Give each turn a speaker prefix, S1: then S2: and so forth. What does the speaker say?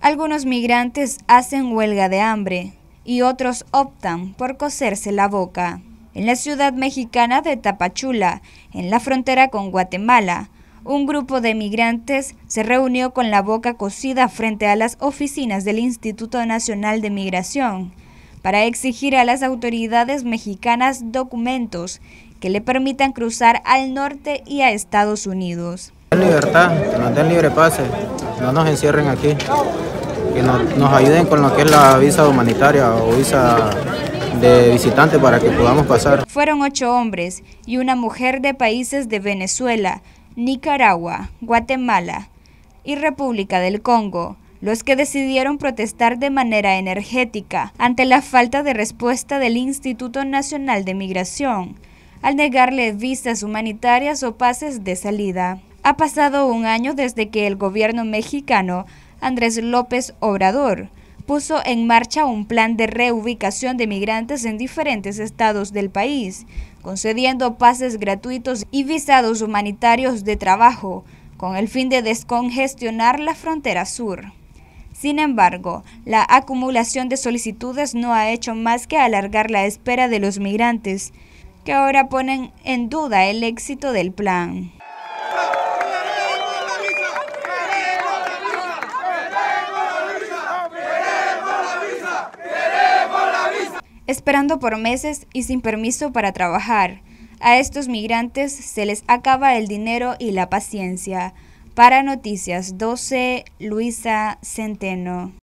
S1: Algunos migrantes hacen huelga de hambre y otros optan por coserse la boca. En la ciudad mexicana de Tapachula, en la frontera con Guatemala, un grupo de migrantes se reunió con la boca cosida frente a las oficinas del Instituto Nacional de Migración para exigir a las autoridades mexicanas documentos que le permitan cruzar al norte y a Estados Unidos.
S2: Libertad, libre pase no nos encierren aquí, que nos, ayuden con lo que es la visa humanitaria o visa de visitante para que podamos pasar.
S1: Fueron ocho hombres y una mujer de países de Venezuela, Nicaragua, Guatemala y República del Congo los que decidieron protestar de manera energética ante la falta de respuesta del Instituto Nacional de Migración al negarle visas humanitarias o pases de salida. Ha pasado un año desde que el gobierno mexicano Andrés López Obrador puso en marcha un plan de reubicación de migrantes en diferentes estados del país, concediendo pases gratuitos y visados humanitarios de trabajo, con el fin de descongestionar la frontera sur. Sin embargo, la acumulación de solicitudes no ha hecho más que alargar la espera de los migrantes, que ahora ponen en duda el éxito del plan. esperando por meses y sin permiso para trabajar. A estos migrantes se les acaba el dinero y la paciencia. Para Noticias 12, Luisa Centeno.